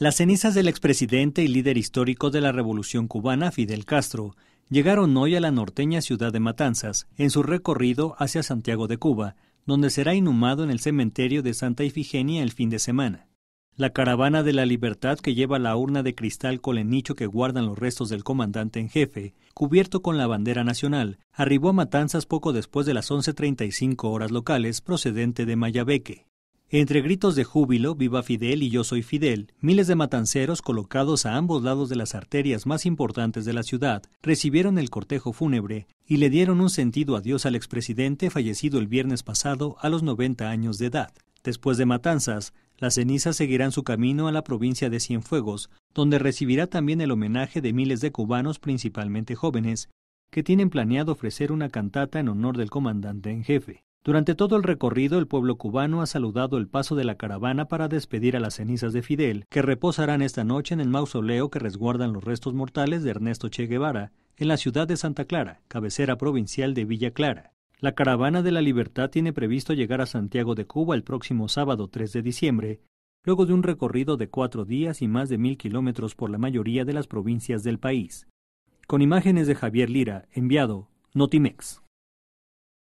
Las cenizas del expresidente y líder histórico de la Revolución cubana, Fidel Castro, llegaron hoy a la norteña ciudad de Matanzas, en su recorrido hacia Santiago de Cuba, donde será inhumado en el cementerio de Santa Ifigenia el fin de semana. La caravana de la libertad que lleva la urna de cristal con el nicho que guardan los restos del comandante en jefe, cubierto con la bandera nacional, arribó a Matanzas poco después de las 11.35 horas locales procedente de Mayabeque. Entre gritos de júbilo, viva Fidel y yo soy Fidel, miles de matanceros colocados a ambos lados de las arterias más importantes de la ciudad recibieron el cortejo fúnebre y le dieron un sentido adiós al expresidente fallecido el viernes pasado a los 90 años de edad. Después de matanzas, las cenizas seguirán su camino a la provincia de Cienfuegos, donde recibirá también el homenaje de miles de cubanos, principalmente jóvenes, que tienen planeado ofrecer una cantata en honor del comandante en jefe. Durante todo el recorrido, el pueblo cubano ha saludado el paso de la caravana para despedir a las cenizas de Fidel, que reposarán esta noche en el mausoleo que resguardan los restos mortales de Ernesto Che Guevara, en la ciudad de Santa Clara, cabecera provincial de Villa Clara. La Caravana de la Libertad tiene previsto llegar a Santiago de Cuba el próximo sábado 3 de diciembre, luego de un recorrido de cuatro días y más de mil kilómetros por la mayoría de las provincias del país. Con imágenes de Javier Lira, enviado Notimex.